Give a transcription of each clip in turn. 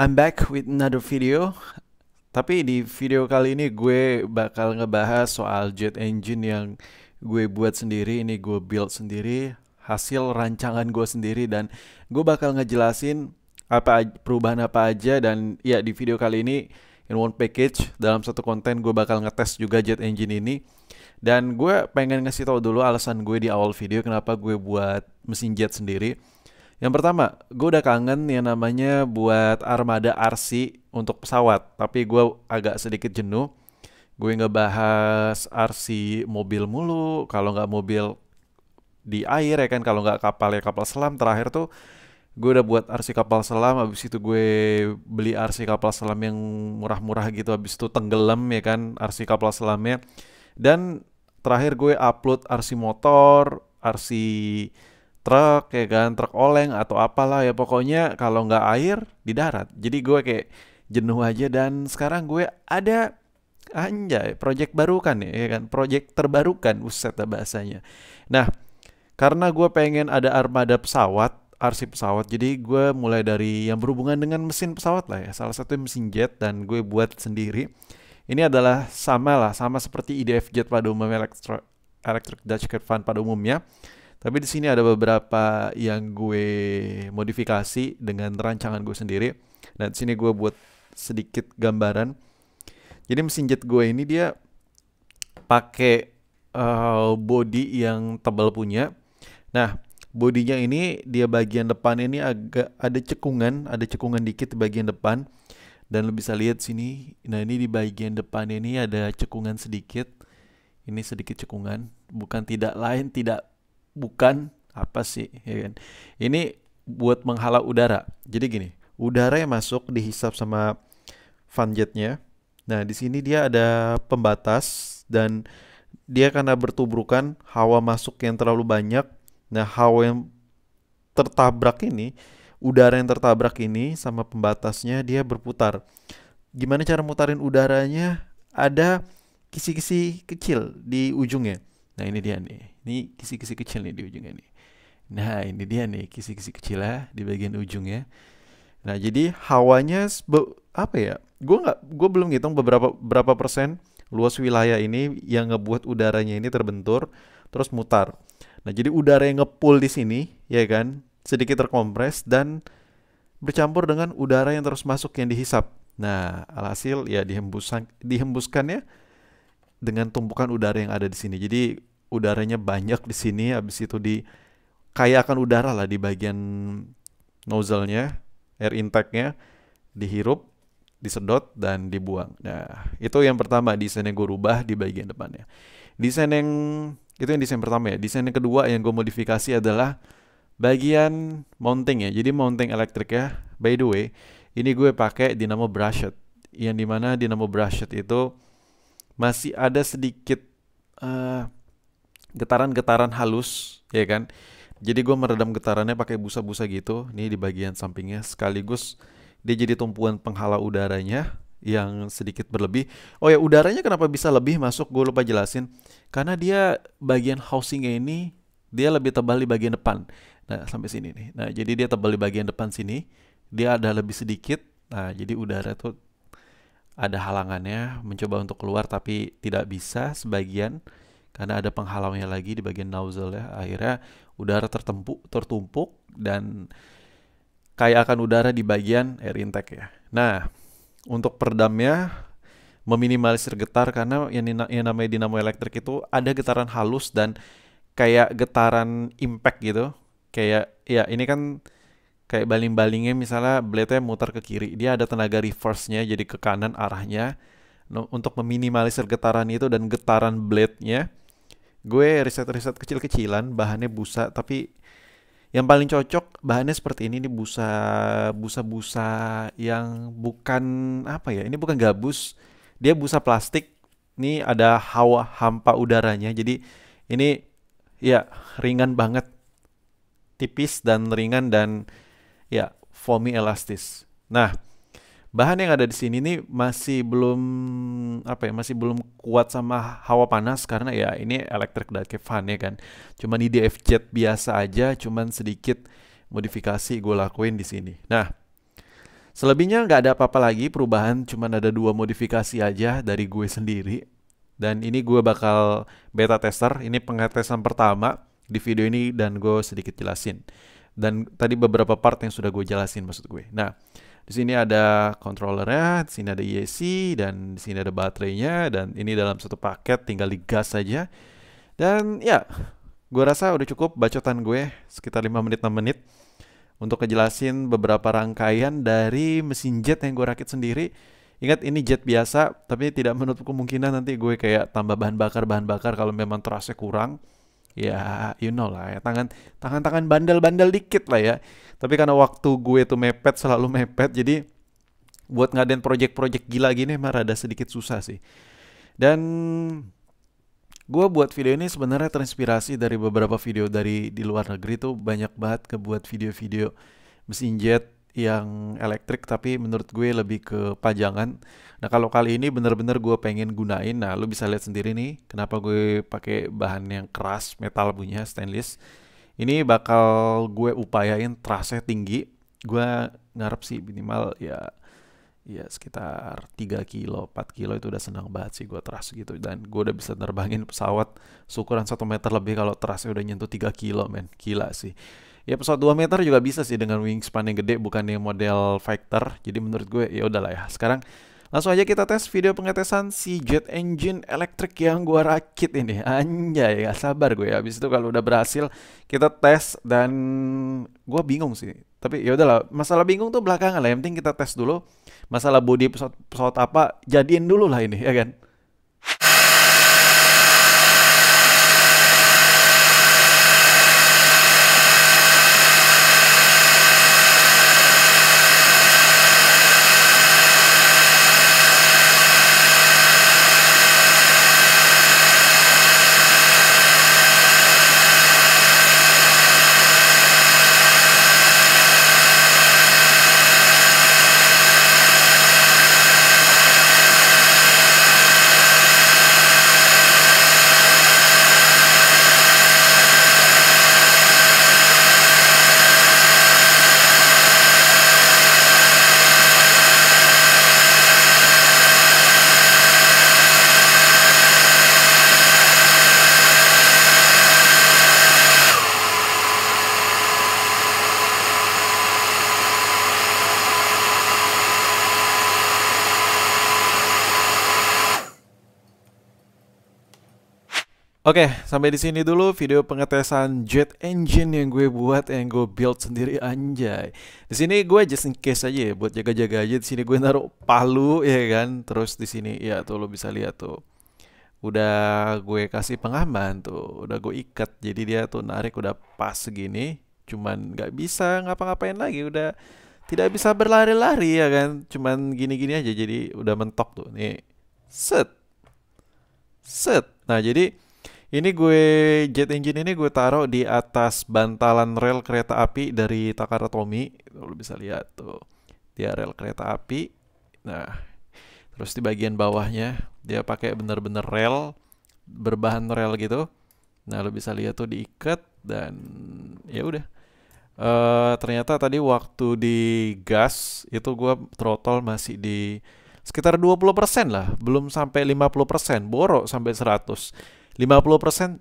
I'm back with another video Tapi di video kali ini gue bakal ngebahas soal jet engine yang gue buat sendiri Ini gue build sendiri Hasil rancangan gue sendiri Dan gue bakal ngejelasin apa perubahan apa aja Dan ya di video kali ini in one package Dalam satu konten gue bakal ngetes juga jet engine ini Dan gue pengen ngasih tau dulu alasan gue di awal video Kenapa gue buat mesin jet sendiri yang pertama, gue udah kangen yang namanya buat armada RC untuk pesawat, tapi gue agak sedikit jenuh. Gue ngebahas RC mobil mulu, kalau nggak mobil di air ya kan, kalau nggak kapal ya kapal selam. Terakhir tuh gue udah buat RC kapal selam, abis itu gue beli RC kapal selam yang murah-murah gitu, abis itu tenggelam ya kan RC kapal selamnya. Dan terakhir gue upload RC motor, RC truk ya kan truk oleng atau apalah ya pokoknya kalau nggak air di darat jadi gue kayak jenuh aja dan sekarang gue ada anjay project baru kan ya, ya, kan project terbarukan uset bahasanya nah karena gue pengen ada armada pesawat arsip pesawat jadi gue mulai dari yang berhubungan dengan mesin pesawat lah ya salah satu mesin jet dan gue buat sendiri ini adalah sama lah sama seperti IDF e jet pada umumnya Electric, Electric Dutch Cat pada umumnya tapi di sini ada beberapa yang gue modifikasi dengan rancangan gue sendiri. Nah, di sini gue buat sedikit gambaran. Jadi mesin jet gue ini dia pakai uh, body yang tebal punya. Nah, bodinya ini dia bagian depan ini agak ada cekungan, ada cekungan dikit di bagian depan. Dan lo bisa lihat sini, nah ini di bagian depan ini ada cekungan sedikit. Ini sedikit cekungan, bukan tidak lain tidak bukan apa sih ya kan ini buat menghalau udara jadi gini udara yang masuk dihisap sama fanjetnya. nah di sini dia ada pembatas dan dia karena bertubrukan hawa masuk yang terlalu banyak nah hawa yang tertabrak ini udara yang tertabrak ini sama pembatasnya dia berputar gimana cara mutarin udaranya ada kisi-kisi kecil di ujungnya Nah ini dia nih, ini kisi-kisi kecil nih di ujungnya nih. Nah ini dia nih kisi-kisi kecil lah ya, di bagian ujungnya. Nah jadi hawanya apa ya? Gue nggak, gue belum ngitung beberapa berapa persen luas wilayah ini yang ngebuat udaranya ini terbentur terus mutar. Nah jadi udara yang ngepul di sini ya kan sedikit terkompres dan bercampur dengan udara yang terus masuk yang dihisap. Nah, alhasil ya dihembuskan dihembuskannya dengan tumpukan udara yang ada di sini. Jadi udaranya banyak di sini habis itu di kaya akan udara lah di bagian nozzle-nya, air intake-nya dihirup, disedot dan dibuang. Nah, itu yang pertama desain yang gue rubah di bagian depannya. Desain yang itu yang desain pertama ya. Desain yang kedua yang gue modifikasi adalah bagian mounting ya. Jadi mounting elektrik ya. By the way, ini gue pakai dinamo brushet. yang dimana dinamo brushet itu masih ada sedikit uh, getaran-getaran halus ya kan jadi gue meredam getarannya pakai busa-busa gitu nih di bagian sampingnya sekaligus dia jadi tumpuan penghalau udaranya yang sedikit berlebih. Oh ya udaranya kenapa bisa lebih masuk gue lupa jelasin karena dia bagian housingnya ini dia lebih tebal di bagian depan. Nah sampai sini nih. Nah jadi dia tebal di bagian depan sini dia ada lebih sedikit. Nah jadi udara tuh ada halangannya mencoba untuk keluar tapi tidak bisa sebagian karena ada penghalangnya lagi di bagian nozzle ya. Akhirnya udara tertumpuk, tertumpuk dan kayak akan udara di bagian air intake ya. Nah, untuk perdamnya meminimalisir getar karena yang, yang namanya dinamo elektrik itu ada getaran halus dan kayak getaran impact gitu. Kayak ya ini kan kayak baling-balingnya misalnya blade-nya muter ke kiri, dia ada tenaga reverse-nya jadi ke kanan arahnya. Nah, untuk meminimalisir getaran itu dan getaran blade-nya gue riset-riset kecil-kecilan bahannya busa tapi yang paling cocok bahannya seperti ini ini busa busa-busa yang bukan apa ya ini bukan gabus dia busa plastik ini ada hawa hampa udaranya jadi ini ya ringan banget tipis dan ringan dan ya foamy elastis nah bahan yang ada di sini nih masih belum apa ya masih belum kuat sama hawa panas karena ya ini elektrik duck fan ya kan cuman di jet biasa aja cuman sedikit modifikasi gue lakuin di sini nah selebihnya nggak ada apa-apa lagi perubahan cuman ada dua modifikasi aja dari gue sendiri dan ini gue bakal beta tester ini pengetesan pertama di video ini dan gue sedikit jelasin dan tadi beberapa part yang sudah gue jelasin maksud gue nah di sini ada controllernya, di sini ada IEC dan di sini ada baterainya, dan ini dalam satu paket tinggal digas saja. Dan ya, gue rasa udah cukup bacotan gue sekitar 5 menit 6 menit untuk ngejelasin beberapa rangkaian dari mesin jet yang gue rakit sendiri. Ingat ini jet biasa, tapi tidak menutup kemungkinan nanti gue kayak tambah bahan bakar-bahan bakar kalau memang terasa kurang ya you know lah ya tangan tangan tangan bandel bandel dikit lah ya tapi karena waktu gue tuh mepet selalu mepet jadi buat ngadain project-project gila gini emang rada sedikit susah sih dan gue buat video ini sebenarnya terinspirasi dari beberapa video dari di luar negeri tuh banyak banget ke buat video-video mesin jet yang elektrik tapi menurut gue lebih ke pajangan. Nah kalau kali ini bener-bener gue pengen gunain, nah lu bisa lihat sendiri nih kenapa gue pakai bahan yang keras metal punya stainless. Ini bakal gue upayain terasa tinggi. Gue ngarep sih minimal ya ya sekitar 3 kilo, 4 kilo itu udah senang banget sih gue teras gitu. Dan gue udah bisa terbangin pesawat seukuran 1 meter lebih kalau terasnya udah nyentuh 3 kilo men. Gila sih ya pesawat 2 meter juga bisa sih dengan wingspan yang gede bukan yang model fighter jadi menurut gue ya udahlah ya sekarang langsung aja kita tes video pengetesan si jet engine elektrik yang gue rakit ini anjay gak sabar gue ya abis itu kalau udah berhasil kita tes dan gue bingung sih tapi ya udahlah masalah bingung tuh belakangan lah yang penting kita tes dulu masalah body pesawat pesawat apa jadiin dulu lah ini ya kan Oke, sampai di sini dulu video pengetesan jet engine yang gue buat yang gue build sendiri anjay. Di sini gue just in case aja ya buat jaga-jaga aja. Di sini gue naruh palu ya kan. Terus di sini ya tuh lo bisa lihat tuh. Udah gue kasih pengaman tuh, udah gue ikat. Jadi dia tuh narik udah pas segini. Cuman nggak bisa ngapa-ngapain lagi udah tidak bisa berlari-lari ya kan. Cuman gini-gini aja jadi udah mentok tuh. Nih. Set. Set. Nah, jadi ini gue jet engine ini gue taruh di atas bantalan rel kereta api dari Takara Tomy. Lo bisa lihat tuh. Dia rel kereta api. Nah, terus di bagian bawahnya dia pakai bener-bener rel berbahan rel gitu. Nah, lo bisa lihat tuh diikat dan ya udah. Uh, ternyata tadi waktu di gas itu gua throttle masih di sekitar 20% lah, belum sampai 50%, borok sampai 100 50%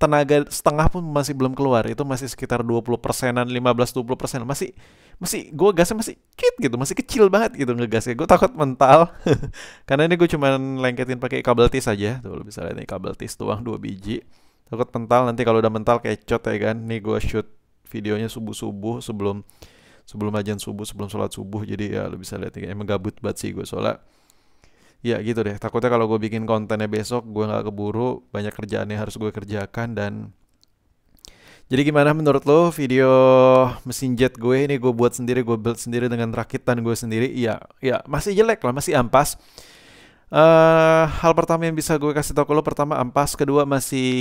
tenaga setengah pun masih belum keluar itu masih sekitar 20 persenan 15 20 persen masih masih gue gasnya masih kit gitu masih kecil banget gitu ngegasnya gue takut mental karena ini gue cuman lengketin pakai kabel tis aja tuh lo bisa lihat ini kabel tis tuang dua biji takut mental nanti kalau udah mental kecot ya kan nih gue shoot videonya subuh subuh sebelum sebelum ajan subuh sebelum sholat subuh jadi ya lo bisa lihat nih. emang gabut banget sih gue sholat ya gitu deh takutnya kalau gue bikin kontennya besok gue nggak keburu banyak kerjaan yang harus gue kerjakan dan jadi gimana menurut lo video mesin jet gue ini gue buat sendiri gue build sendiri dengan rakitan gue sendiri ya ya masih jelek lah masih ampas uh, hal pertama yang bisa gue kasih tau ke lo pertama ampas kedua masih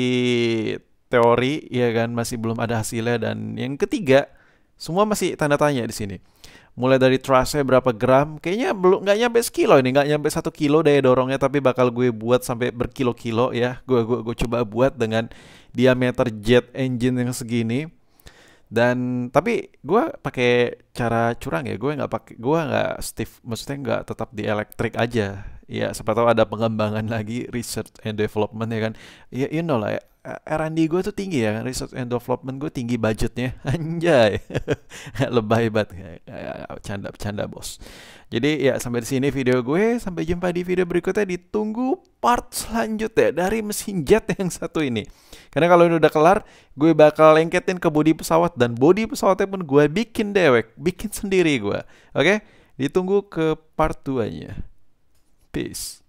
teori ya kan masih belum ada hasilnya dan yang ketiga semua masih tanda tanya di sini. Mulai dari trustnya berapa gram, kayaknya belum nggak nyampe sekilo ini, nggak nyampe satu kilo daya dorongnya, tapi bakal gue buat sampai berkilo-kilo ya. Gue gue gue coba buat dengan diameter jet engine yang segini. Dan tapi gue pakai cara curang ya, gue nggak pakai, gue nggak stiff, maksudnya nggak tetap di elektrik aja. Ya, siapa tahu ada pengembangan lagi, research and development ya kan. Ya, you know lah ya, R&D gue tuh tinggi ya, research and development gue tinggi budgetnya, anjay, lebay banget, ya, ya, ya, canda canda bos. Jadi ya sampai di sini video gue, sampai jumpa di video berikutnya, ditunggu part selanjutnya dari mesin jet yang satu ini. Karena kalau ini udah kelar, gue bakal lengketin ke bodi pesawat dan bodi pesawatnya pun gue bikin dewek, bikin sendiri gue. Oke, ditunggu ke part 2-nya. Peace.